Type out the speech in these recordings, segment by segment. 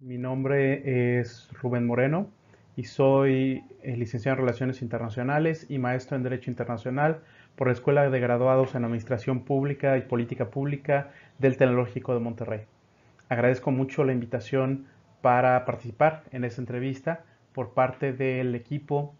Mi nombre es Rubén Moreno y soy eh, licenciado en Relaciones Internacionales y maestro en Derecho Internacional por la Escuela de Graduados en Administración Pública y Política Pública del Tecnológico de Monterrey. Agradezco mucho la invitación para participar en esta entrevista por parte del equipo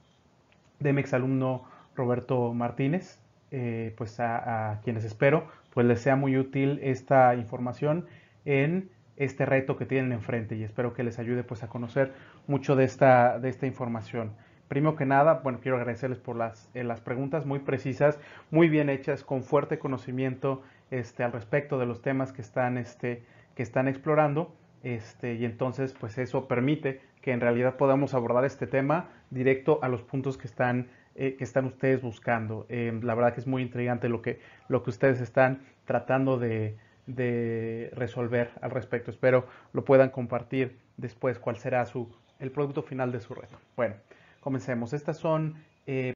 de mi exalumno Roberto Martínez, eh, pues a, a, quienes espero pues les sea muy útil esta información en este reto que tienen enfrente y espero que les ayude pues a conocer mucho de esta, de esta información. Primero que nada, bueno, quiero agradecerles por las, eh, las preguntas muy precisas, muy bien hechas, con fuerte conocimiento este, al respecto de los temas que están, este, que están explorando. Este, y entonces, pues eso permite que en realidad podamos abordar este tema directo a los puntos que están, eh, que están ustedes buscando. Eh, la verdad que es muy intrigante lo que, lo que ustedes están tratando de, de resolver al respecto. Espero lo puedan compartir después cuál será su, el producto final de su reto. Bueno, comencemos. Estas son eh,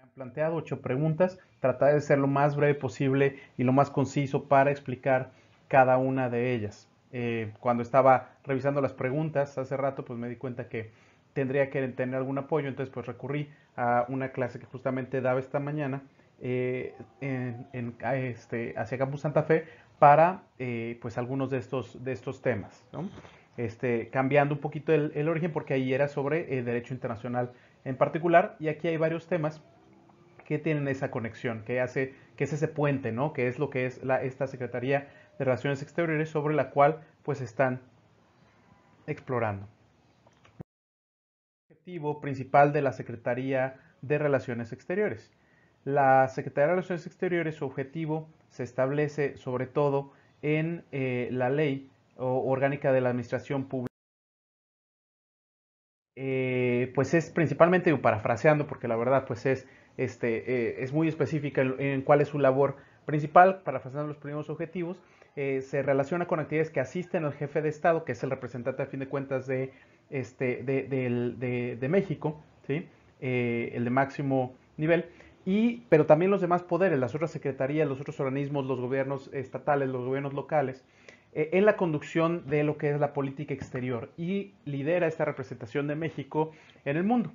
han planteado ocho preguntas. Trataré de ser lo más breve posible y lo más conciso para explicar cada una de ellas. Eh, cuando estaba revisando las preguntas hace rato, pues me di cuenta que tendría que tener algún apoyo, entonces pues recurrí a una clase que justamente daba esta mañana eh, ah, este, hacia Campus Santa Fe para eh, pues algunos de estos, de estos temas. Este, cambiando un poquito el, origen porque ahí era sobre el eh, derecho internacional en particular y aquí hay varios temas que tienen esa conexión, que hace, que es ese puente, que es lo que es esta Secretaría de Relaciones Exteriores sobre la cual pues están explorando. El objetivo principal de la Secretaría de Relaciones Exteriores la Secretaría de Relaciones Exteriores, su objetivo se establece sobre todo en eh, la ley orgánica de la Administración Pública. Eh, pues es principalmente, parafraseando, porque la verdad pues es, este, eh, es muy específica en, cuál es su labor principal, parafraseando los primeros objetivos, se relaciona con actividades que asisten al jefe de Estado, que es el representante a fin de cuentas de, este, de, México, ¿sí? el de máximo nivel, y, pero también los demás poderes, las otras secretarías, los otros organismos, los gobiernos estatales, los gobiernos locales, eh, en la conducción de lo que es la política exterior y lidera esta representación de México en el mundo.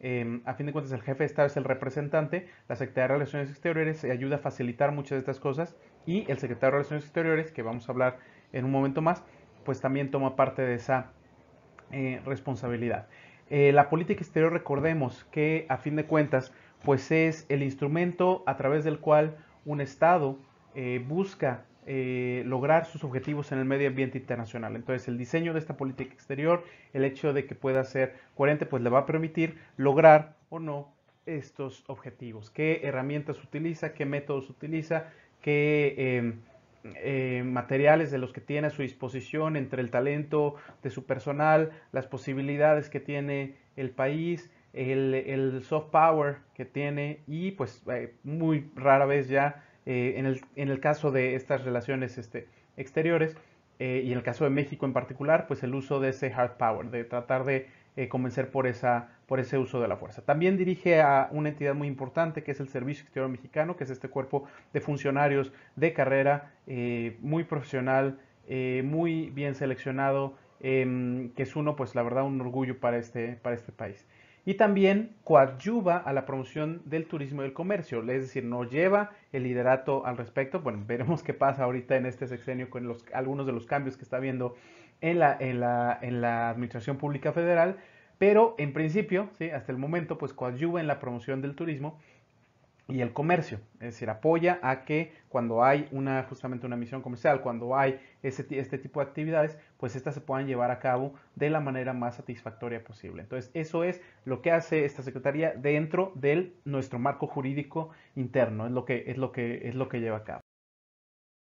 Em, a fin de cuentas, el jefe de Estado es el representante, la Secretaría de Relaciones Exteriores ayuda a facilitar muchas de estas cosas y el secretario de Relaciones Exteriores, que vamos a hablar en un momento más, pues también toma parte de esa eh, responsabilidad. Eh, la política exterior, recordemos que a fin de cuentas, pues es el instrumento a través del cual un Estado eh, busca eh, lograr sus objetivos en el medio ambiente internacional. Entonces, el diseño de esta política exterior, el hecho de que pueda ser coherente, pues le va a permitir lograr o no estos objetivos. ¿Qué herramientas utiliza? ¿Qué métodos utiliza? ¿Qué... Em, eh, materiales de los que tiene a su disposición, entre el talento de su personal, las posibilidades que tiene el país, el, soft power que tiene y pues eh, muy rara vez ya eh, en, el, caso de estas relaciones este, exteriores eh, y en el caso de México en particular, pues el uso de ese hard power, de tratar de convencer por, esa, por ese uso de la fuerza. También dirige a una entidad muy importante que es el Servicio Exterior Mexicano, que es este cuerpo de funcionarios de carrera muy profesional, muy bien seleccionado em, que es uno, pues la verdad, un orgullo para este, para este país y también coadyuva a la promoción del turismo y del comercio, es decir, no lleva el liderato al respecto. Bueno, veremos qué pasa ahorita en este sexenio con algunos de los cambios que está viendo en la, en la, Administración Pública Federal, pero en principio, ¿sí? hasta el momento, pues coadyuva en la promoción del turismo y el comercio, es decir, apoya a que cuando hay una justamente una misión comercial, cuando hay este tipo de actividades, pues estas se puedan llevar a cabo de la manera más satisfactoria posible. Entonces, eso es lo que hace esta secretaría dentro de nuestro marco jurídico interno, es lo que es lo que es lo que lleva a cabo.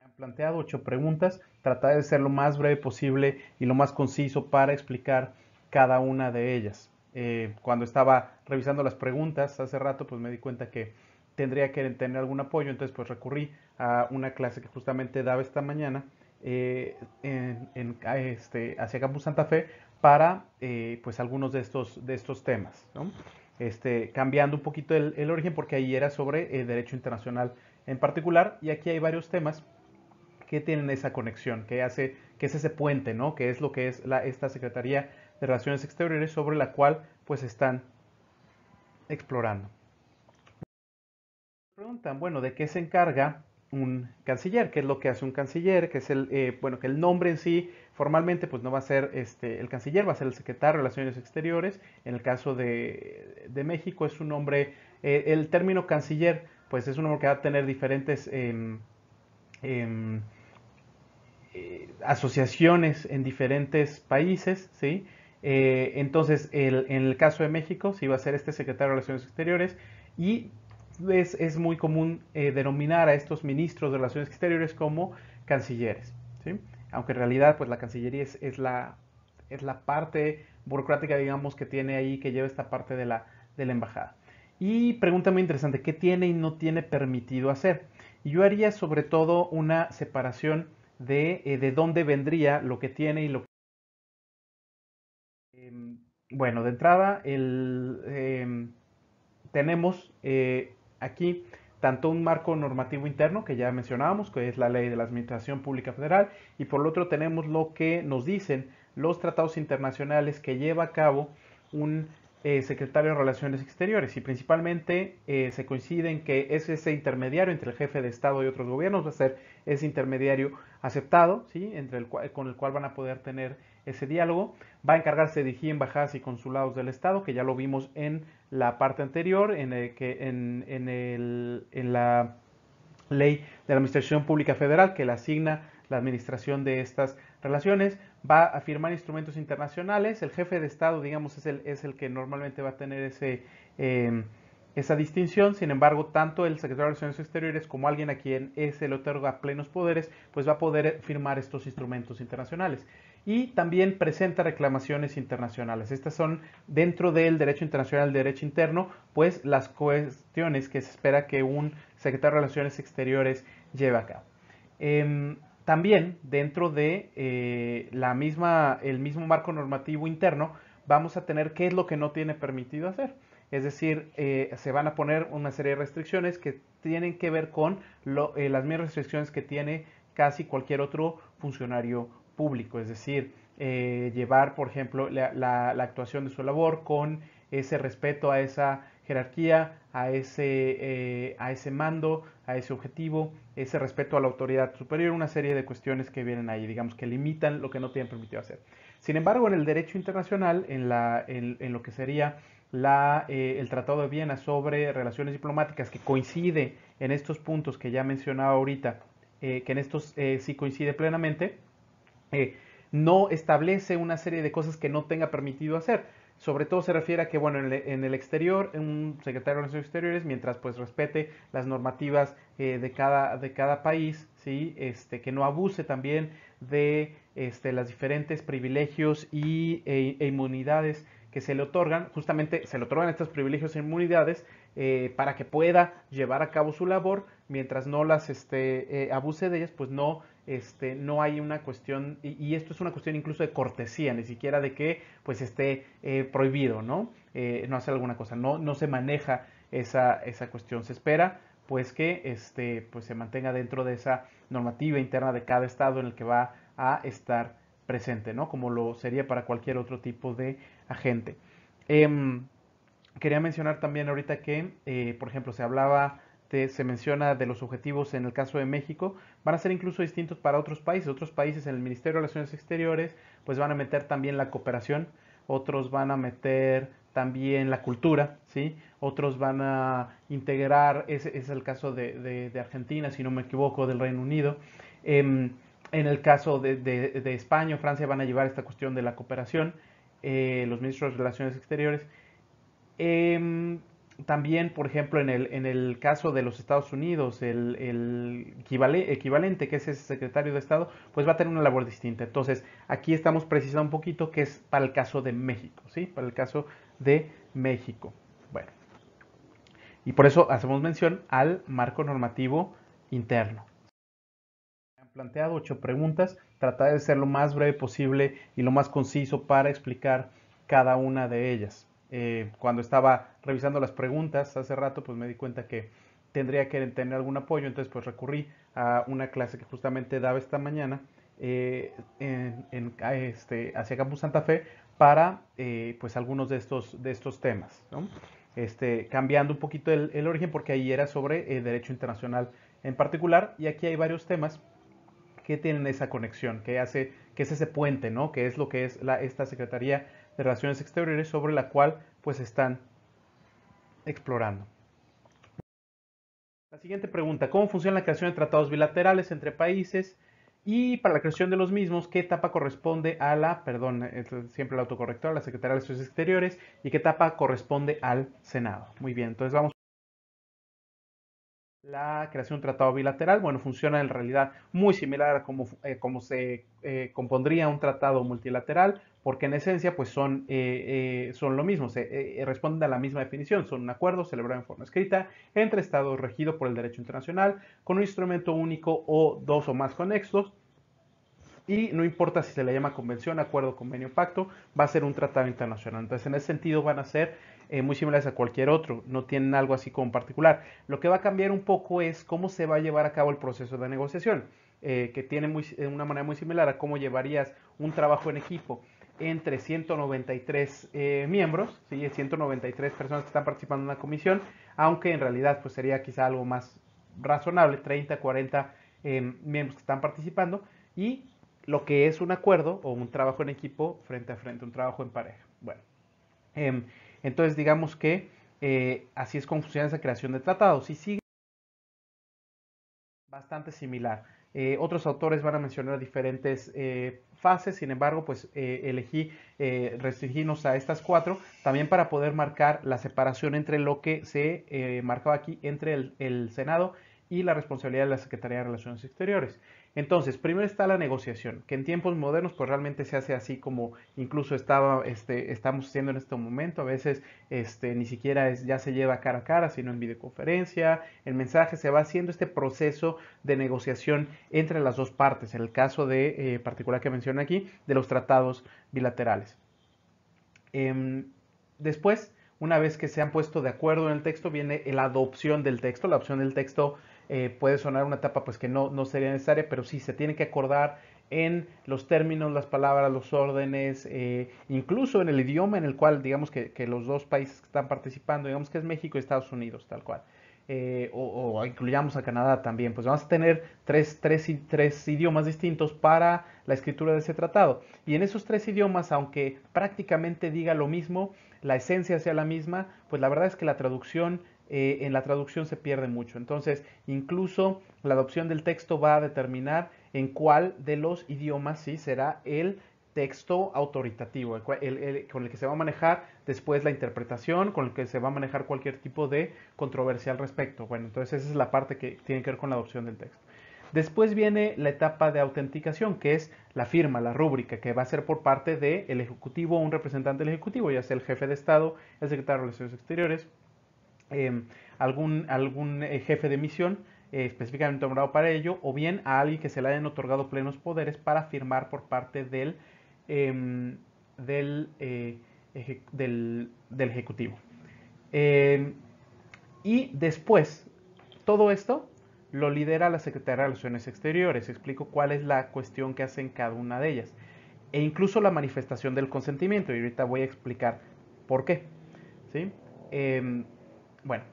Han planteado ocho preguntas, trataré de ser lo más breve posible y lo más conciso para explicar cada una de ellas. Eh, cuando estaba revisando las preguntas hace rato, pues me di cuenta que tendría que tener algún apoyo, entonces pues recurrí a una clase que justamente daba esta mañana eh, en, este, hacia Campus Santa Fe para eh, pues algunos de estos, de estos temas, ¿no? Este, cambiando un poquito el, origen porque ahí era sobre el eh, derecho internacional en particular y aquí hay varios temas que tienen esa conexión, que hace, que es ese puente, ¿no? Que es lo que es la, esta Secretaría de Relaciones Exteriores sobre la cual pues están explorando bueno, ¿de qué se encarga un canciller? ¿Qué es lo que hace un canciller? Que es el, eh, bueno, que el nombre en sí, formalmente, pues no va a ser este, el canciller, va a ser el secretario de Relaciones Exteriores. En el caso de, México es un nombre, eh, el término canciller, pues es un nombre que va a tener diferentes... Em, em, eh, asociaciones en diferentes países, ¿sí? entonces, en el caso de México, sí va a ser este secretario de Relaciones Exteriores y es, muy común eh, denominar a estos ministros de Relaciones Exteriores como cancilleres, aunque en realidad pues, la Cancillería es, la, es la parte burocrática, digamos, que tiene ahí, que lleva esta parte de la, de la embajada. Y pregunta muy interesante, ¿qué tiene y no tiene permitido hacer? yo haría sobre todo una separación de, eh, de dónde vendría lo que tiene y lo que... Em, bueno, de entrada, el, em, tenemos eh, aquí tanto un marco normativo interno que ya mencionábamos, que es la ley de la Administración Pública Federal, y por lo otro tenemos lo que nos dicen los tratados internacionales que lleva a cabo un eh, secretario de Relaciones Exteriores y principalmente eh, se coincide en que es ese intermediario entre el jefe de Estado y otros gobiernos, va a ser ese intermediario aceptado, ¿sí? entre el con el cual van a poder tener ese diálogo. Va a encargarse de dirigir embajadas y consulados del Estado, que ya lo vimos en la parte anterior, en, eh, la ley de la Administración Pública Federal que le asigna la administración de estas relaciones, va a firmar instrumentos internacionales, el jefe de Estado, digamos, es el, que normalmente va a tener em, esa distinción, sin embargo, tanto el secretario de Relaciones Exteriores como alguien a quien se le otorga plenos poderes, pues va a poder eh, firmar estos instrumentos internacionales y también presenta reclamaciones internacionales. Estas son dentro del derecho internacional, derecho interno, pues las cuestiones que se espera que un secretario de Relaciones Exteriores lleve a cabo. Em, también dentro de eh, la misma, el mismo marco normativo interno vamos a tener qué es lo que no tiene permitido hacer. Es decir, eh, se van a poner una serie de restricciones que tienen que ver con eh, las mismas restricciones que tiene casi cualquier otro funcionario público, es decir, eh, llevar, por ejemplo, la, actuación de su labor con ese respeto a esa jerarquía, a ese, eh, a ese mando, a ese objetivo, ese respeto a la autoridad superior, una serie de cuestiones que vienen ahí, digamos, que limitan lo que no tienen permitido hacer. Sin embargo, en el derecho internacional, en, en, lo que sería la, eh, el Tratado de Viena sobre relaciones diplomáticas, que coincide en estos puntos que ya mencionaba ahorita, que en estos sí coincide plenamente, eh, no establece una serie de cosas que no tenga permitido hacer. Sobre todo se refiere a que, bueno, en el, en exterior, un secretario de Relaciones Exteriores, mientras pues respete las normativas eh, de, cada, de cada país, ¿sí? Este, que no abuse también de este, las diferentes privilegios e, e, inmunidades que se le otorgan, justamente se le otorgan estos privilegios e inmunidades eh, para que pueda llevar a cabo su labor, mientras no las este, abuse de ellas, pues no este, no hay una cuestión, y, esto es una cuestión incluso de cortesía, ni siquiera de que pues esté eh, prohibido, ¿no? Eh, no hacer alguna cosa, no, se maneja esa, cuestión, se espera pues que este, pues, se mantenga dentro de esa normativa interna de cada estado en el que va a estar presente, ¿no? Como lo sería para cualquier otro tipo de agente. Em, quería mencionar también ahorita que, eh, por ejemplo, se hablaba este, se menciona de los objetivos en el caso de México, van a ser incluso distintos para otros países. Otros países en el Ministerio de Relaciones Exteriores pues van a meter también la cooperación, otros van a meter también la cultura, ¿sí? Otros van a integrar, ese es el caso de, Argentina, si no me equivoco, del Reino Unido. Em, en el caso de, España o Francia van a llevar esta cuestión de la cooperación, eh, los ministros de Relaciones Exteriores. Em, también, por ejemplo, en el, en el caso de los Estados Unidos, el, equivalente, que es ese secretario de Estado, pues va a tener una labor distinta. Entonces, aquí estamos precisando un poquito que es para el caso de México, ¿sí? Para el caso de México. Bueno. Y por eso hacemos mención al marco normativo interno. Han planteado ocho preguntas. Trataré de ser lo más breve posible y lo más conciso para explicar cada una de ellas. Eh, cuando estaba revisando las preguntas hace rato, pues me di cuenta que tendría que tener algún apoyo, entonces pues recurrí a una clase que justamente daba esta mañana eh, en, este, hacia Campus Santa Fe para eh, pues algunos de estos, de estos temas, este, cambiando un poquito el, origen porque ahí era sobre derecho internacional en particular y aquí hay varios temas que tienen esa conexión, que hace que es ese puente, ¿no? que es lo que es la, esta Secretaría de Relaciones Exteriores sobre la cual pues están explorando. La siguiente pregunta, ¿cómo funciona la creación de tratados bilaterales entre países? Y para la creación de los mismos, ¿qué etapa corresponde a la, perdón, siempre el autocorrector, la Secretaría de Relaciones Exteriores? ¿Y qué etapa corresponde al Senado? Muy bien, entonces vamos. La creación de un tratado bilateral, bueno, funciona en realidad muy similar a como, eh, se eh, compondría un tratado multilateral porque en esencia pues son, eh, eh, son lo mismo, se, eh, responden a la misma definición, son un acuerdo celebrado en forma escrita entre estados regido por el derecho internacional con un instrumento único o dos o más conexos y no importa si se le llama convención, acuerdo, convenio, pacto, va a ser un tratado internacional. Entonces, en ese sentido van a ser muy similares a cualquier otro, no tienen algo así como particular. Lo que va a cambiar un poco es cómo se va a llevar a cabo el proceso de negociación, que tiene muy, una manera muy similar a cómo llevarías un trabajo en equipo entre 193 eh, miembros, 193 personas que están participando en la comisión, aunque en realidad pues, sería quizá algo más razonable, 30, 40 eh, miembros que están participando, y lo que es un acuerdo o un trabajo en equipo frente a frente, un trabajo en pareja. Bueno, em, entonces digamos que eh, así es como funciona esa creación de tratados y sigue bastante similar. Eh, otros autores van a mencionar diferentes eh, fases, sin embargo, pues eh, elegí restringirnos a estas cuatro, también para poder marcar la separación entre lo que se marcaba aquí entre el Senado y la responsabilidad de la Secretaría de Relaciones Exteriores. Entonces, primero está la negociación, que en tiempos modernos pues realmente se hace así como incluso este, estamos haciendo en este momento. A veces este, ni siquiera ya se lleva cara a cara, sino en videoconferencia, El mensaje, se va haciendo este proceso de negociación entre las dos partes, en el caso de eh, particular que menciono aquí, de los tratados bilaterales. Em, después, una vez que se han puesto de acuerdo en el texto, viene la adopción del texto, la opción del texto eh, puede sonar una etapa pues que no, no sería necesaria, pero sí se tiene que acordar en los términos, las palabras, los órdenes, eh, incluso en el idioma en el cual digamos que, los dos países que están participando, digamos que es México y Estados Unidos, tal cual. Eh, o, incluyamos a Canadá también, pues vamos a tener tres, tres, idiomas distintos para la escritura de ese tratado. Y en esos tres idiomas, aunque prácticamente diga lo mismo, la esencia sea la misma, pues la verdad es que la traducción eh, en la traducción se pierde mucho. Entonces, incluso la adopción del texto va a determinar en cuál de los idiomas sí será el texto autoritativo, con el que se va a manejar después la interpretación, con el que se va a manejar cualquier tipo de controversia al respecto. Bueno, entonces esa es la parte que tiene que ver con la adopción del texto. Después viene la etapa de autenticación, que es la firma, la rúbrica, que va a ser por parte del Ejecutivo o un representante del Ejecutivo, ya sea el jefe de Estado, el secretario de Relaciones Exteriores, Em, algún, algún eh, jefe de misión eh, específicamente nombrado para ello, o bien a alguien que se le hayan otorgado plenos poderes para firmar por parte del, em, eh, del, del, Ejecutivo. Em, y después, todo esto lo lidera la Secretaría de Relaciones Exteriores. Explico cuál es la cuestión que hacen cada una de ellas. E incluso la manifestación del consentimiento. Y ahorita voy a explicar por qué. ¿sí? Bueno,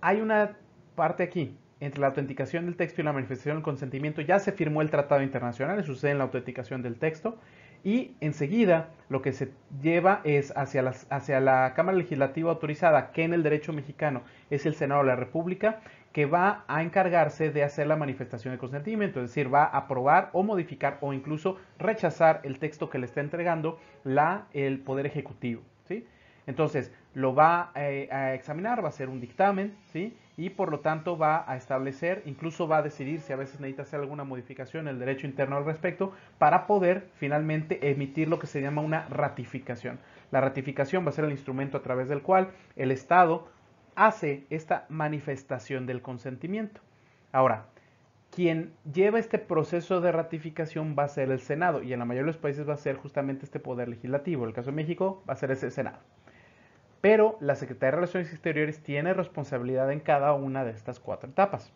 hay una parte aquí. Entre la autenticación del texto y la manifestación del consentimiento ya se firmó el Tratado Internacional, eso sucede en la autenticación del texto. Y enseguida lo que se lleva es hacia, hacia la Cámara Legislativa autorizada, que en el derecho mexicano es el Senado de la República, que va a encargarse de hacer la manifestación de consentimiento, es decir, va a aprobar o modificar o incluso rechazar el texto que le está entregando la, el Poder Ejecutivo. ¿sí? Entonces, lo va eh, a examinar, va a ser un dictamen, ¿sí? Y por lo tanto va a establecer, incluso va a decidir si a veces necesita hacer alguna modificación en el derecho interno al respecto para poder finalmente emitir lo que se llama una ratificación. La ratificación va a ser el instrumento a través del cual el Estado hace esta manifestación del consentimiento. Ahora, quien lleva este proceso de ratificación va a ser el Senado y en la mayoría de los países va a ser justamente este poder legislativo. En el caso de México va a ser ese Senado pero la Secretaría de Relaciones Exteriores tiene responsabilidad en cada una de estas cuatro etapas.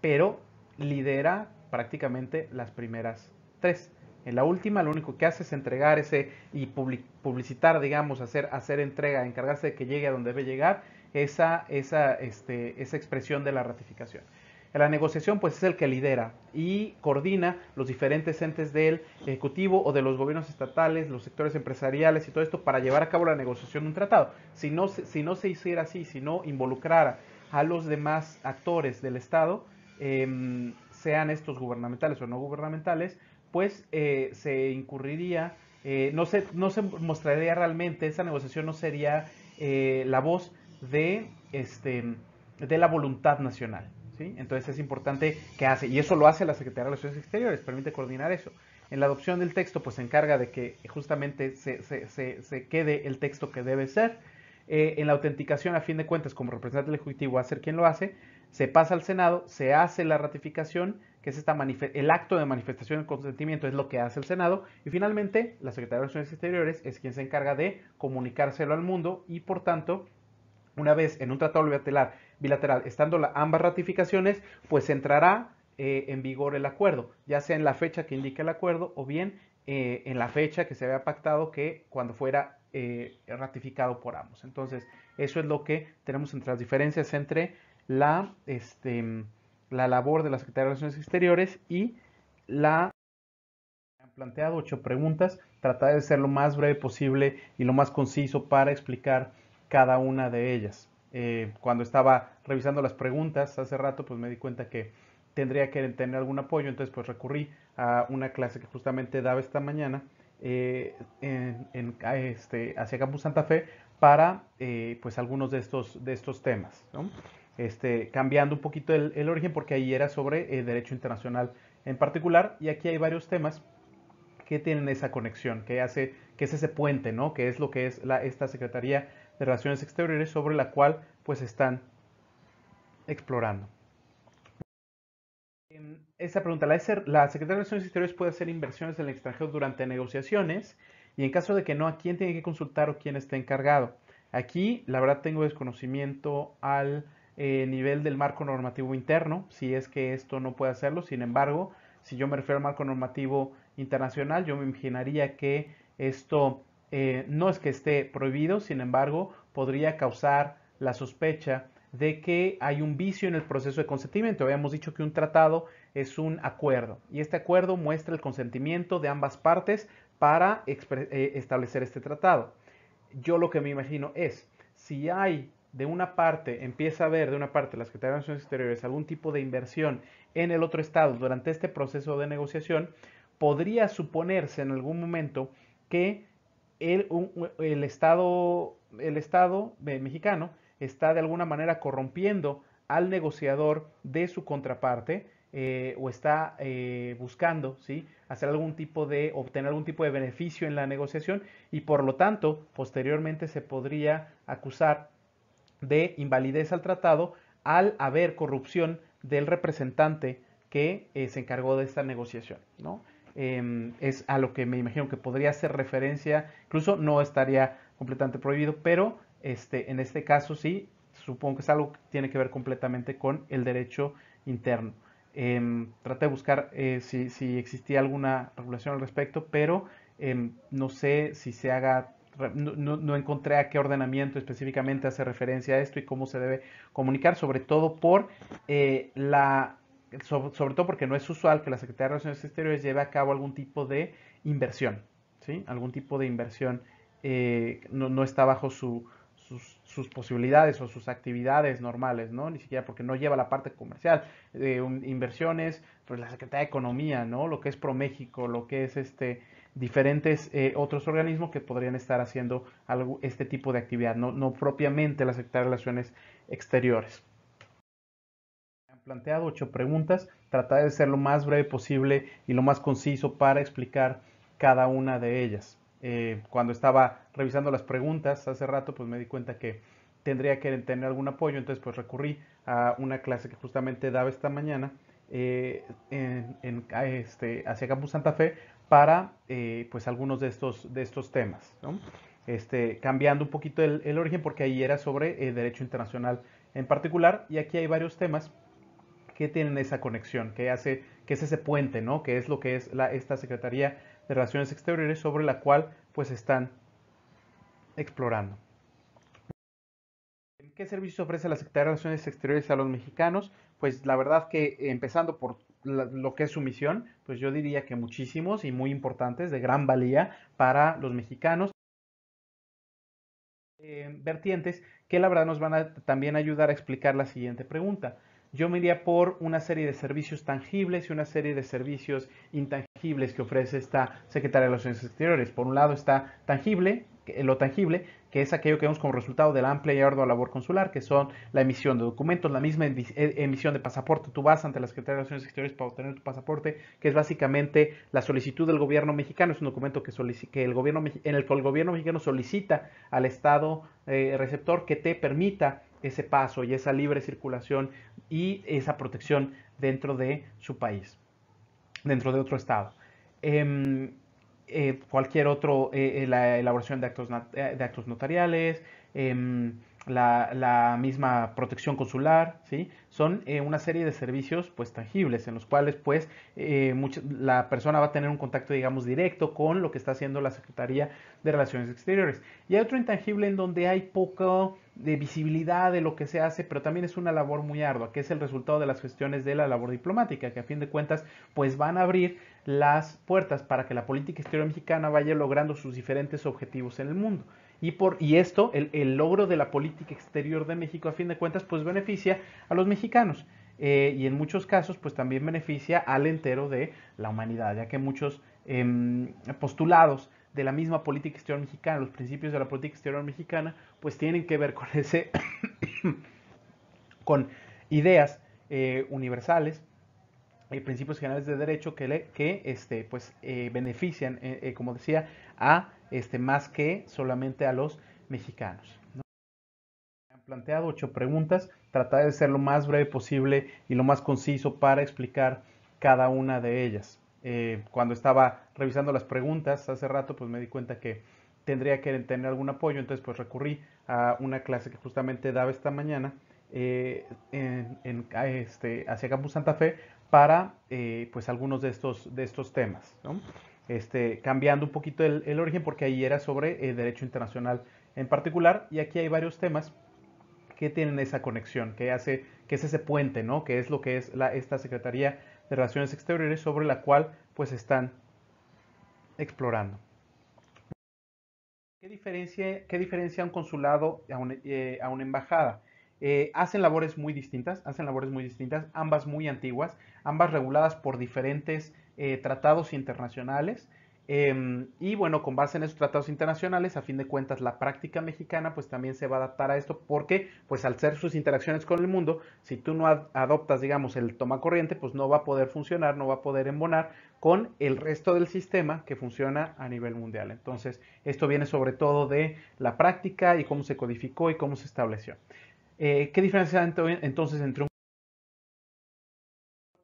Pero lidera prácticamente las primeras tres. En la última lo único que hace es entregar ese y publicitar, digamos, hacer, hacer entrega, encargarse de que llegue a donde debe llegar esa este, expresión de la ratificación la negociación pues es el que lidera y coordina los diferentes entes del Ejecutivo o de los gobiernos estatales, los sectores empresariales y todo esto para llevar a cabo la negociación de un tratado. Si no, si no se hiciera así, si no involucrara a los demás actores del Estado, em, sean estos gubernamentales o no gubernamentales, pues eh, se incurriría, eh, no, se, no se mostraría realmente, esa negociación no sería eh, la voz de, este, de la voluntad nacional. Entonces es importante que hace, y eso lo hace la Secretaría de Relaciones Exteriores, permite coordinar eso. En la adopción del texto, pues se encarga de que justamente se, quede el texto que debe ser. Eh, en la autenticación, a fin de cuentas, como representante del Ejecutivo, va a ser quien lo hace, se pasa al Senado, se hace la ratificación, que es el acto de manifestación de consentimiento, es lo que hace el Senado, y finalmente la Secretaría de Relaciones Exteriores es quien se encarga de comunicárselo al mundo y, por tanto, una vez en un tratado bilateral bilateral, estando ambas ratificaciones, pues entrará eh, en vigor el acuerdo, ya sea en la fecha que indique el acuerdo o bien eh, en la fecha que se había pactado que cuando fuera eh, ratificado por ambos. Entonces, eso es lo que tenemos entre las diferencias entre la, este, la labor de la Secretaría de Relaciones Exteriores y la han planteado ocho preguntas. Tratar de ser lo más breve posible y lo más conciso para explicar cada una de ellas. Eh, cuando estaba revisando las preguntas hace rato, pues me di cuenta que tendría que tener algún apoyo, entonces pues recurrí a una clase que justamente daba esta mañana eh, en, este, hacia Campus Santa Fe para eh, pues algunos de estos, de estos temas, este, cambiando un poquito el, origen porque ahí era sobre el derecho internacional en particular y aquí hay varios temas que tienen esa conexión, que hace que es ese puente, ¿no? que es lo que es la, esta Secretaría de Relaciones Exteriores sobre la cual pues están explorando. Em, Esta pregunta, la, la Secretaría de Relaciones Exteriores puede hacer inversiones en el extranjero durante negociaciones y en caso de que no, ¿a quién tiene que consultar o quién está encargado? Aquí, la verdad, tengo desconocimiento al eh, nivel del marco normativo interno, si es que esto no puede hacerlo. Sin embargo, si yo me refiero al marco normativo internacional, yo me imaginaría que esto eh, no es que esté prohibido, sin embargo, podría causar la sospecha de que hay un vicio en el proceso de consentimiento. Habíamos dicho que un tratado es un acuerdo y este acuerdo muestra el consentimiento de ambas partes para eh, establecer este tratado. Yo lo que me imagino es, si hay de una parte, empieza a haber de una parte las Secretaría de Naciones Exteriores algún tipo de inversión en el otro Estado durante este proceso de negociación, podría suponerse en algún momento que el, Estado, el Estado eh, mexicano está de alguna manera corrompiendo al negociador de su contraparte eh, o está eh, buscando ¿sí? hacer algún tipo de obtener algún tipo de beneficio en la negociación y por lo tanto posteriormente se podría acusar de invalidez al tratado al haber corrupción del representante que se encargó de esta negociación. ¿no? Em, es a lo que me imagino que podría hacer referencia, incluso no estaría completamente prohibido, pero este, en este caso sí, supongo que es algo que tiene que ver completamente con el derecho interno. Em, traté de buscar eh, si, existía alguna regulación al respecto, pero em, no sé si se haga, no, encontré a qué ordenamiento específicamente hace referencia a esto y cómo se debe comunicar, sobre todo por eh, la sobre, todo porque no es usual que la Secretaría de Relaciones Exteriores lleve a cabo algún tipo de inversión, ¿sí? Algún tipo de inversión eh, no, está bajo sus, posibilidades o sus actividades normales, ¿no? Ni siquiera porque no lleva la parte comercial, de eh, inversiones, pues la Secretaría de Economía, ¿no? Lo que es ProMéxico, lo que es este diferentes eh, otros organismos que podrían estar haciendo algo, este tipo de actividad, no, no propiamente la Secretaría de Relaciones Exteriores planteado ocho preguntas, tratar de ser lo más breve posible y lo más conciso para explicar cada una de ellas. Eh, cuando estaba revisando las preguntas hace rato, pues me di cuenta que tendría que tener algún apoyo, entonces pues recurrí a una clase que justamente daba esta mañana eh, en, este, hacia Campus Santa Fe para eh, pues algunos de estos, de estos temas, ¿no? Este, cambiando un poquito el, el, origen porque ahí era sobre derecho internacional en particular y aquí hay varios temas ¿Qué tienen esa conexión, que hace, es ese puente, ¿no? Que es lo que es esta Secretaría de Relaciones Exteriores sobre la cual pues están explorando. ¿Qué servicios ofrece la Secretaría de Relaciones Exteriores a los mexicanos? Pues la verdad que empezando por lo que es su misión, pues yo diría que muchísimos y muy importantes, de gran valía para los mexicanos. Eh, vertientes que la verdad nos van a también ayudar a explicar la siguiente pregunta yo me iría por una serie de servicios tangibles y una serie de servicios intangibles que ofrece esta Secretaría de Relaciones Exteriores. Por un lado está tangible, lo tangible, que es aquello que vemos como resultado de la amplia y ardua labor consular, que son la emisión de documentos, la misma eh, emisión de pasaporte. Tú vas ante la Secretaría de Relaciones Exteriores para obtener tu pasaporte, que es básicamente la solicitud del gobierno mexicano. Es un documento que, el gobierno en el cual el gobierno mexicano solicita al Estado eh, receptor que te permita ese paso y esa libre circulación y esa protección dentro de su país, dentro de otro estado. Em, eh, cualquier otro, eh, eh, la elaboración de actos, notariales, em, la, misma protección consular, ¿sí? son una serie de servicios pues tangibles en los cuales pues la persona va a tener un contacto digamos directo con lo que está haciendo la Secretaría de Relaciones Exteriores. Y hay otro intangible en donde hay poco de visibilidad de lo que se hace, pero también es una labor muy ardua, que es el resultado de las gestiones de la labor diplomática, que a fin de cuentas pues van a abrir las puertas para que la política exterior mexicana vaya logrando sus diferentes objetivos en el mundo. Y, por, y esto, el, logro de la política exterior de México, a fin de cuentas, pues beneficia a los mexicanos. Eh, y en muchos casos, pues también beneficia al entero de la humanidad, ya que muchos em, postulados de la misma política exterior mexicana, los principios de la política exterior mexicana, pues tienen que ver con ese, con ideas eh, universales, y principios generales de derecho que, que este, pues, eh, benefician, eh, como decía, a este, más que solamente a los mexicanos. ¿no? Han planteado ocho preguntas, trataré de ser lo más breve posible y lo más conciso para explicar cada una de ellas. cuando estaba revisando las preguntas hace rato, pues me di cuenta que tendría que tener algún apoyo, entonces pues recurrí a una clase que justamente daba esta mañana eh, en, este, hacia Campus Santa Fe para eh, pues algunos de estos, de estos temas, ¿no? Este, cambiando un poquito el, origen porque ahí era sobre el eh, derecho internacional en particular y aquí hay varios temas que tienen esa conexión, que hace, que es ese puente, ¿no? que es lo que es la, esta Secretaría de Relaciones Exteriores sobre la cual pues están explorando. ¿Qué diferencia, un consulado a, una eh, embajada? Eh, hacen labores muy distintas, hacen labores muy distintas, ambas muy antiguas, ambas reguladas por diferentes eh, tratados internacionales Em, y bueno, con base en esos tratados internacionales, a fin de cuentas, la práctica mexicana pues también se va a adaptar a esto porque pues al ser sus interacciones con el mundo, si tú no adoptas, digamos, el toma corriente, pues no va a poder funcionar, no va a poder embonar con el resto del sistema que funciona a nivel mundial. Entonces, esto viene sobre todo de la práctica y cómo se codificó y cómo se estableció. Eh, ¿Qué diferencia entonces entre un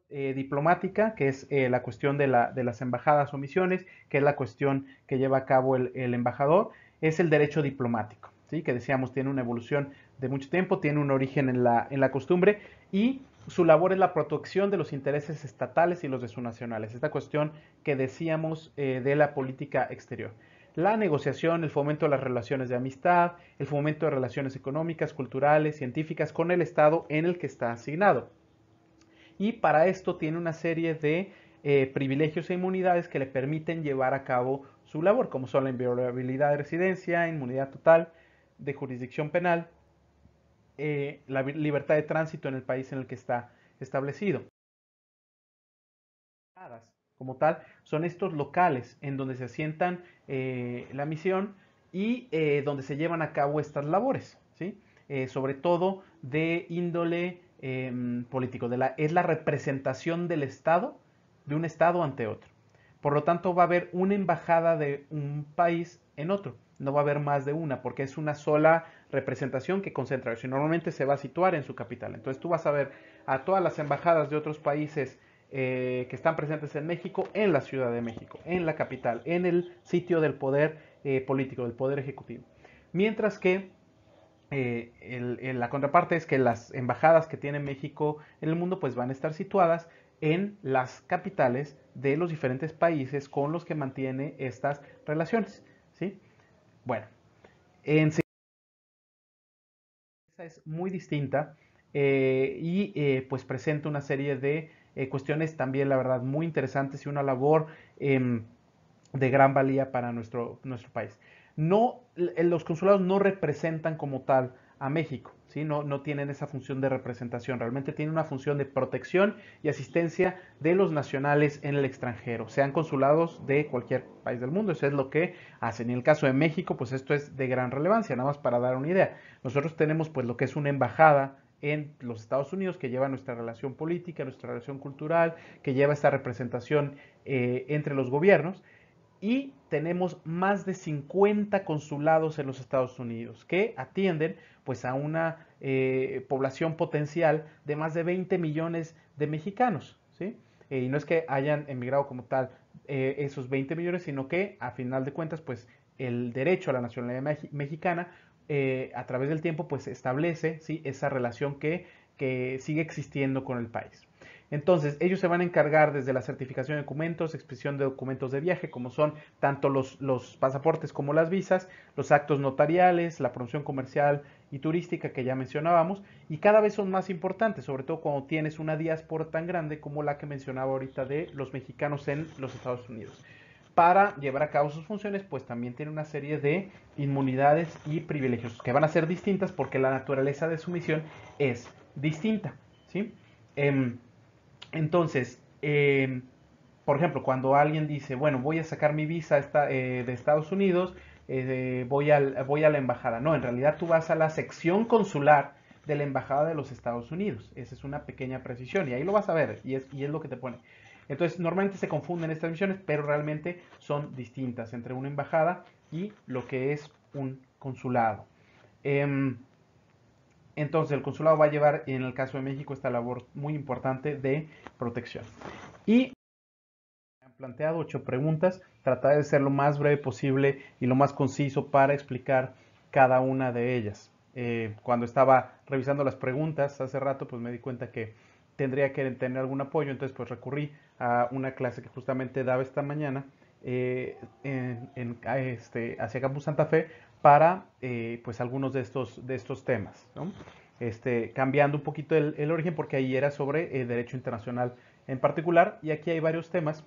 eh, diplomática, que es eh, la cuestión de, la, de, las embajadas o misiones, que es la cuestión que lleva a cabo el, embajador, es el derecho diplomático, que decíamos tiene una evolución de mucho tiempo, tiene un origen en la, costumbre y su labor es la protección de los intereses estatales y los de sus nacionales, esta cuestión que decíamos eh, de la política exterior. La negociación, el fomento de las relaciones de amistad, el fomento de relaciones económicas, culturales, científicas con el Estado en el que está asignado y para esto tiene una serie de eh, privilegios e inmunidades que le permiten llevar a cabo su labor, como son la inviolabilidad de residencia, inmunidad total de jurisdicción penal, eh, la libertad de tránsito en el país en el que está establecido. Como tal, son estos locales en donde se asientan eh, la misión y donde se llevan a cabo estas labores, ¿sí? sobre todo de índole Em, político. es la representación del Estado, de un Estado ante otro. Por lo tanto, va a haber una embajada de un país en otro. No va a haber más de una, porque es una sola representación que concentra. Si normalmente se va a situar en su capital. Entonces tú vas a ver a todas las embajadas de otros países eh, que están presentes en México, en la Ciudad de México, en la capital, en el sitio del poder eh, político, del poder ejecutivo. Mientras que eh, la contraparte es que las embajadas que tiene México en el mundo pues van a estar situadas en las capitales de los diferentes países con los que mantiene estas relaciones. Bueno, en es muy distinta eh, y eh, pues presenta una serie de cuestiones también, la verdad, muy interesantes y una labor em, de gran valía para nuestro, nuestro país no, los consulados no representan como tal a México, ¿sí? no, tienen esa función de representación, realmente tienen una función de protección y asistencia de los nacionales en el extranjero, sean consulados de cualquier país del mundo, eso es lo que hacen. en el caso de México, pues esto es de gran relevancia, nada más para dar una idea. Nosotros tenemos pues lo que es una embajada en los Estados Unidos, que lleva nuestra relación política, nuestra relación cultural, que lleva esta representación eh, entre los gobiernos, y tenemos más de 50 consulados en los Estados Unidos que atienden pues a una eh, población potencial de más de 20 millones de mexicanos. ¿sí? Eh, y no es que hayan emigrado como tal eh, esos 20 millones, sino que a final de cuentas pues el derecho a la nacionalidad mexicana a través del tiempo pues establece esa relación que sigue existiendo con el país. Entonces, ellos se van a encargar desde la certificación de documentos, expresión de documentos de viaje, como son tanto los, pasaportes como las visas, los actos notariales, la promoción comercial y turística que ya mencionábamos, y cada vez son más importantes, sobre todo cuando tienes una diáspora tan grande como la que mencionaba ahorita de los mexicanos en los Estados Unidos para llevar a cabo sus funciones, pues también tiene una serie de inmunidades y privilegios que van a ser distintas porque la naturaleza de su misión es distinta. ¿sí? Em, entonces, em, por ejemplo, cuando alguien dice, bueno, voy a sacar mi visa eh, de Estados Unidos, eh, voy, a la embajada. No, en realidad tú vas a la sección consular de la embajada de los Estados Unidos. Esa es una pequeña precisión y ahí lo vas a ver y es, lo que te pone. Entonces, normalmente se confunden estas misiones, pero realmente son distintas entre una embajada y lo que es un consulado. Em, entonces el consulado va a llevar, en el caso de México, esta labor muy importante de protección. Y han planteado ocho preguntas. Trataré de ser lo más breve posible y lo más conciso para explicar cada una de ellas. Eh, cuando estaba revisando las preguntas hace rato, pues me di cuenta que tendría que tener algún apoyo, entonces pues recurrí a una clase que justamente daba esta mañana eh, en, este, hacia Campus Santa Fe para eh, pues algunos de estos, de estos temas. Este, cambiando un poquito el, origen porque ahí era sobre el eh, derecho internacional en particular y aquí hay varios temas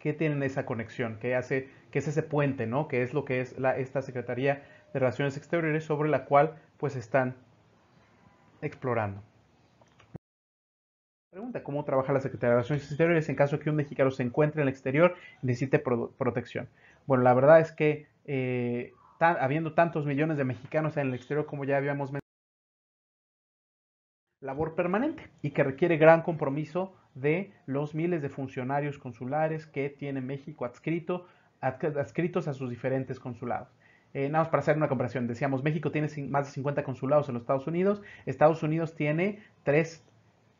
que tienen esa conexión, que hace que es ese puente, ¿no? que es lo que es esta Secretaría de Relaciones Exteriores sobre la cual pues están explorando. Pregunta, ¿cómo trabaja la Secretaría de Relaciones Exteriores en caso que un mexicano se encuentre en el exterior y necesite protección? Bueno, la verdad es que eh, habiendo tantos millones de mexicanos en el exterior como ya habíamos mencionado, labor permanente y que requiere gran compromiso de los miles de funcionarios consulares que tiene México adscrito, adscritos a sus diferentes consulados. Eh, nada más para hacer una comparación, decíamos, México tiene más de 50 consulados en los Estados Unidos, Estados Unidos tiene tres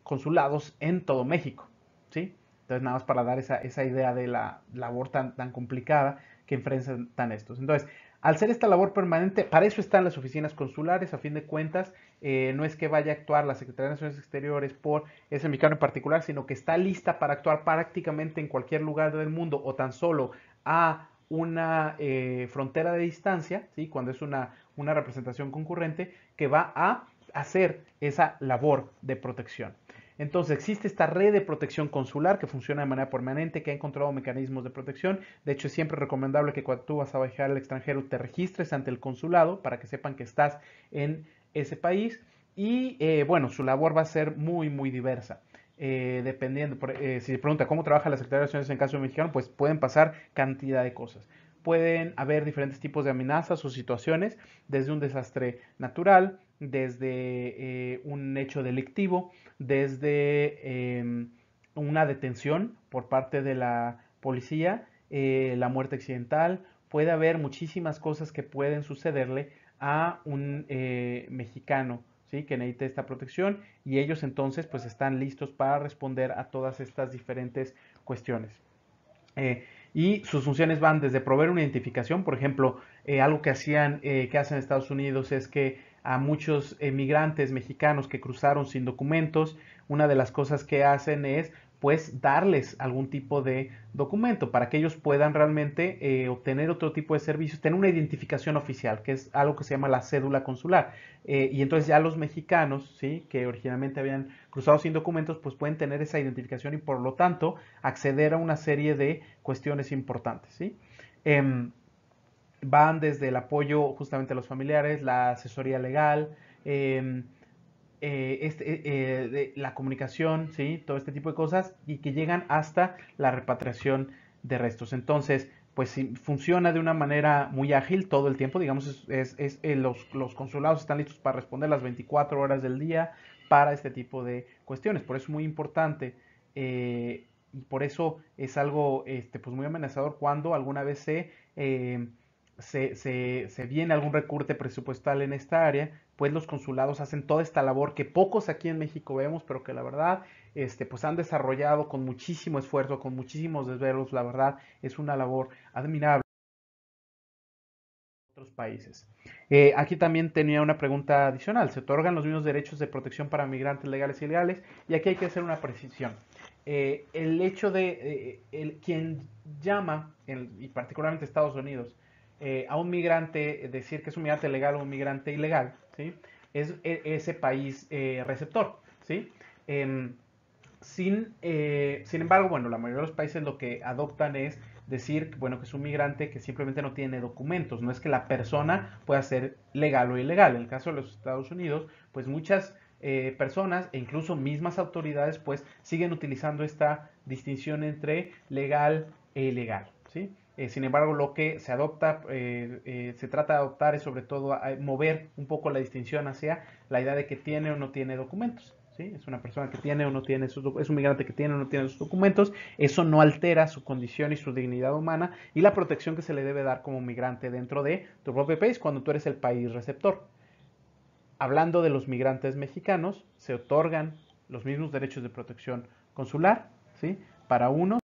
consulados en todo México, ¿sí? Entonces, nada más para dar esa, idea de la labor tan, tan complicada que enfrentan tan estos. Entonces, al ser esta labor permanente, para eso están las oficinas consulares, a fin de cuentas, eh, no es que vaya a actuar la Secretaría de Naciones Exteriores por ese mexicano en particular, sino que está lista para actuar prácticamente en cualquier lugar del mundo o tan solo a una eh, frontera de distancia, ¿sí? cuando es una, una representación concurrente, que va a hacer esa labor de protección. Entonces existe esta red de protección consular que funciona de manera permanente, que ha encontrado mecanismos de protección. De hecho, es siempre recomendable que cuando tú vas a viajar al extranjero te registres ante el consulado para que sepan que estás en ese país. Y eh, bueno, su labor va a ser muy, muy diversa. Eh, dependiendo, eh, si se pregunta cómo trabaja la Secretaría de Naciones en caso de mexicano, pues pueden pasar cantidad de cosas. Pueden haber diferentes tipos de amenazas o situaciones, desde un desastre natural, desde eh, un hecho delictivo, desde em, una detención por parte de la policía, eh, la muerte accidental, puede haber muchísimas cosas que pueden sucederle a un eh, mexicano ¿sí? que necesite esta protección y ellos entonces pues están listos para responder a todas estas diferentes cuestiones. y sus funciones van desde proveer una identificación, por ejemplo, algo que hacían, que hacen Estados Unidos es que a muchos emigrantes mexicanos que cruzaron sin documentos, una de las cosas que hacen es pues darles algún tipo de documento para que ellos puedan realmente eh, obtener otro tipo de servicios, tener una identificación oficial, que es algo que se llama la cédula consular. Eh, y entonces ya los mexicanos, ¿sí? que originalmente habían cruzado sin documentos, pues pueden tener esa identificación y por lo tanto acceder a una serie de cuestiones importantes. Em, van desde el apoyo justamente a los familiares, la asesoría legal, em, eh, este, eh, eh, la comunicación, ¿sí? todo este tipo de cosas, y que llegan hasta la repatriación de restos. Entonces, pues funciona de una manera muy ágil todo el tiempo, digamos, es, los, consulados están listos para responder las 24 horas del día para este tipo de cuestiones. Por eso es muy importante y por eso es algo este, pues muy amenazador cuando alguna vez se em, se, viene algún recorte presupuestal en esta área, pues los consulados hacen toda esta labor que pocos aquí en México vemos, pero que la verdad, este, pues han desarrollado con muchísimo esfuerzo, con muchísimos desvelos, la verdad es una labor admirable otros países. Eh, aquí también tenía una pregunta adicional. ¿Se otorgan los mismos derechos de protección para migrantes legales y ilegales? Y aquí hay que hacer una precisión. Eh, el hecho de eh, el, quien llama, y particularmente Estados Unidos, eh, a un migrante, eh, decir que es un migrante legal o un migrante ilegal, ¿sí? es e, ese país eh, receptor. ¿sí? Em, sin, embargo, bueno, la mayoría de los países lo que adoptan es decir, bueno, que es un migrante que simplemente no tiene documentos, no es que la persona pueda ser legal o ilegal. En el caso de los Estados Unidos, pues muchas personas e incluso mismas autoridades, pues siguen utilizando esta distinción entre legal e ilegal, ¿sí? Eh, sin embargo, lo que se adopta, eh, eh, se trata de adoptar es sobre todo mover un poco la distinción hacia la idea de que tiene o no tiene documentos. ¿sí? Es una persona que tiene o no tiene sus es un migrante que tiene o no tiene sus documentos. Eso no altera su condición y su dignidad humana y la protección que se le debe dar como migrante dentro de tu propio país cuando tú eres el país receptor. Hablando de los migrantes mexicanos, se otorgan los mismos derechos de protección consular, ¿sí? Para uno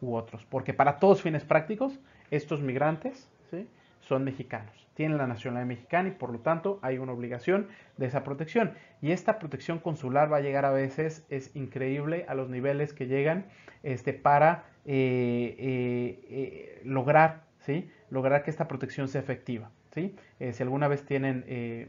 u otros, porque para todos fines prácticos, estos migrantes son mexicanos, tienen la nacionalidad mexicana y por lo tanto hay una obligación de esa protección. Y esta protección consular va a llegar a veces, es increíble a los niveles que llegan este, para eh, eh, eh, lograr, lograr que esta protección sea efectiva. si alguna vez tienen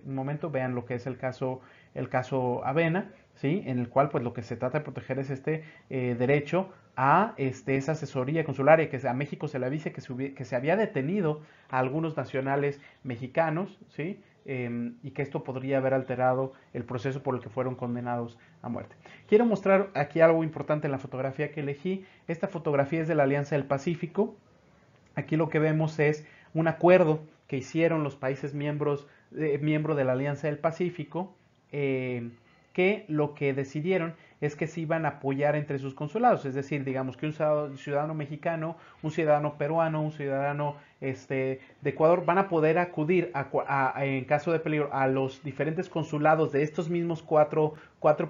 un momento, vean lo que es el caso, el caso Avena, en el cual pues, lo que se trata de proteger es este derecho a este, esa asesoría consularia que a México se le avise que se, que se había detenido a algunos nacionales mexicanos, ¿sí? Em, y que esto podría haber alterado el proceso por el que fueron condenados a muerte. Quiero mostrar aquí algo importante en la fotografía que elegí. Esta fotografía es de la Alianza del Pacífico. Aquí lo que vemos es un acuerdo que hicieron los países miembros miembro de la Alianza del Pacífico, eh, que lo que decidieron es que se iban a apoyar entre sus consulados, es decir, digamos que un ciudadano mexicano, un ciudadano peruano, un ciudadano este, de Ecuador van a poder acudir a, en caso de peligro a los diferentes consulados de estos mismos cuatro,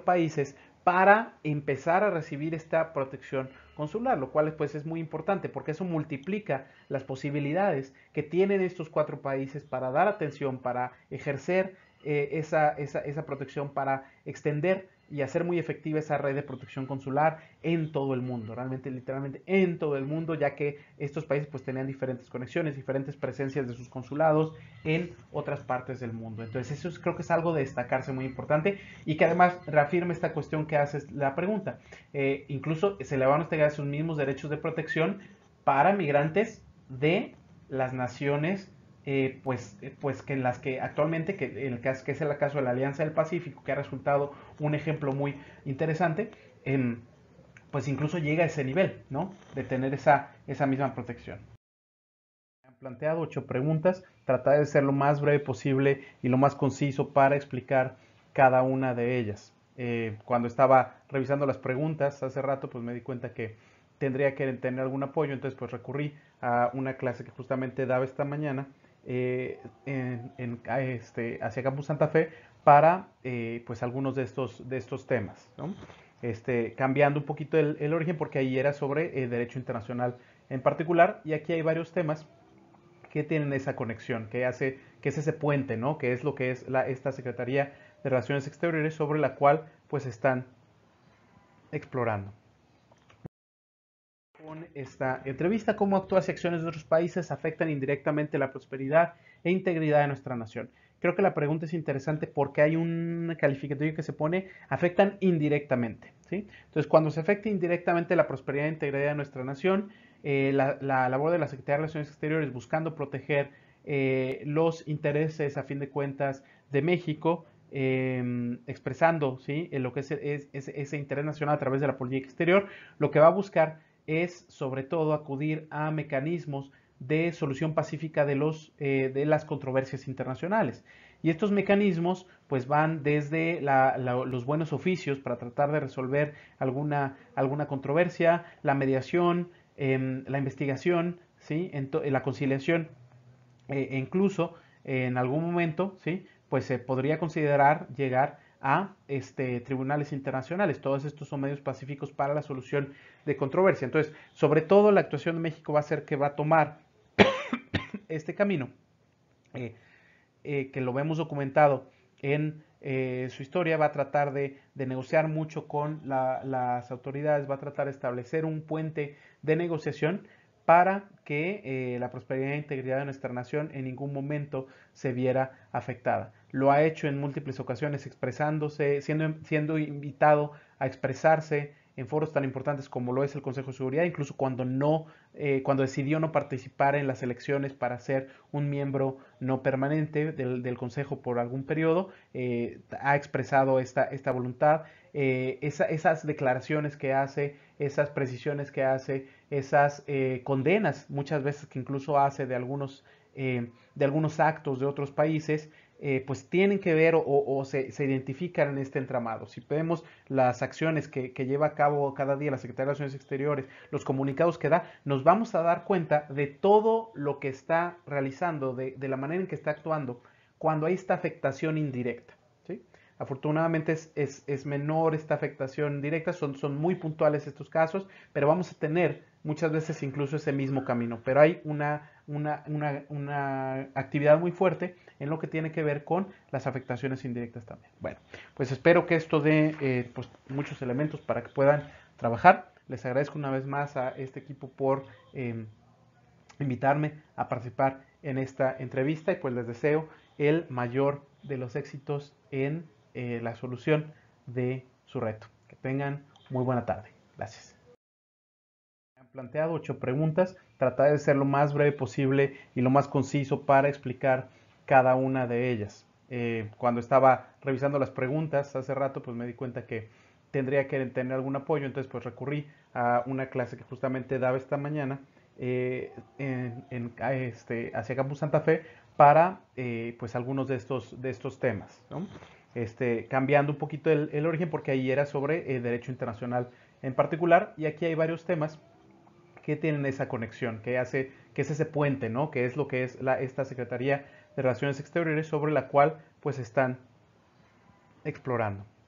países para empezar a recibir esta protección consular, lo cual pues es muy importante porque eso multiplica las posibilidades que tienen estos cuatro países para dar atención, para ejercer eh, esa, esa, protección para extender y hacer muy efectiva esa red de protección consular en todo el mundo, realmente literalmente en todo el mundo, ya que estos países pues tenían diferentes conexiones, diferentes presencias de sus consulados en otras partes del mundo. Entonces eso creo que es algo de destacarse muy importante y que además reafirma esta cuestión que hace la pregunta. Eh, incluso se le van a otorgar sus mismos derechos de protección para migrantes de las naciones eh, pues, eh, pues que las que actualmente, que, el, que es el caso de la Alianza del Pacífico, que ha resultado un ejemplo muy interesante, em, pues incluso llega a ese nivel, ¿no? De tener esa, esa misma protección. Me han planteado ocho preguntas, trataré de ser lo más breve posible y lo más conciso para explicar cada una de ellas. Eh, cuando estaba revisando las preguntas hace rato, pues me di cuenta que tendría que tener algún apoyo, entonces pues recurrí a una clase que justamente daba esta mañana eh, en, este, hacia Campus Santa Fe para eh, pues algunos de estos, de estos temas, este, cambiando un poquito el, origen porque ahí era sobre el eh, derecho internacional en particular y aquí hay varios temas que tienen esa conexión, que hace que es ese puente, ¿no? que es lo que es la, esta Secretaría de Relaciones Exteriores sobre la cual pues están explorando esta entrevista, cómo actúas y acciones de otros países afectan indirectamente la prosperidad e integridad de nuestra nación. Creo que la pregunta es interesante porque hay un calificativo que se pone afectan indirectamente. ¿sí? Entonces, cuando se afecta indirectamente la prosperidad e integridad de nuestra nación, eh, la, labor de la Secretaría de Relaciones Exteriores buscando proteger eh, los intereses, a fin de cuentas, de México, em, expresando ¿sí? en lo que es, es, ese interés nacional a través de la política exterior, lo que va a buscar es sobre todo acudir a mecanismos de solución pacífica de, los, eh, de las controversias internacionales. Y estos mecanismos pues van desde los buenos oficios para tratar de resolver alguna, alguna controversia, la mediación, em, la investigación, ¿sí? la conciliación, eh, e incluso en algún momento ¿sí? pues se podría considerar llegar a este, tribunales internacionales. Todos estos son medios pacíficos para la solución de controversia. Entonces, sobre todo la actuación de México va a ser que va a tomar este camino, eh, eh, que lo vemos documentado en eh, su historia, va a tratar de, negociar mucho con las autoridades, va a tratar de establecer un puente de negociación para que la prosperidad e integridad de nuestra nación en ningún momento se viera afectada lo ha hecho en múltiples ocasiones expresándose, siendo, siendo invitado a expresarse en foros tan importantes como lo es el Consejo de Seguridad, incluso cuando no, eh, cuando decidió no participar en las elecciones para ser un miembro no permanente del, Consejo por algún periodo, eh, ha expresado esta, esta voluntad. Eh, esas declaraciones que hace, esas precisiones que hace, esas condenas muchas veces que incluso hace de algunos, de algunos actos de otros países, eh, pues tienen que ver o, se, identifican en este entramado. Si vemos las acciones que, lleva a cabo cada día la Secretaría de Relaciones Exteriores, los comunicados que da, nos vamos a dar cuenta de todo lo que está realizando, de la manera en que está actuando, cuando hay esta afectación indirecta. Afortunadamente es, menor esta afectación directa, son, son muy puntuales estos casos, pero vamos a tener muchas veces incluso ese mismo camino. Pero hay una, una, actividad muy fuerte en lo que tiene que ver con las afectaciones indirectas también. Bueno, pues espero que esto dé eh, pues, muchos elementos para que puedan trabajar. Les agradezco una vez más a este equipo por em, invitarme a participar en esta entrevista y pues les deseo el mayor de los éxitos en eh, la solución de su reto. Que tengan muy buena tarde. Gracias. Han planteado ocho preguntas. Trataré de ser lo más breve posible y lo más conciso para explicar cada una de ellas. Eh, cuando estaba revisando las preguntas hace rato, pues me di cuenta que tendría que tener algún apoyo, entonces pues recurrí a una clase que justamente daba esta mañana eh, en, este, hacia Campus Santa Fe para pues algunos de estos, de estos temas. ¿no? este, cambiando un poquito el, origen porque ahí era sobre el eh, derecho internacional en particular y aquí hay varios temas que tienen esa conexión, que hace que es ese puente, ¿no? Que es lo que es la, esta Secretaría de Relaciones Exteriores sobre la cual pues están explorando.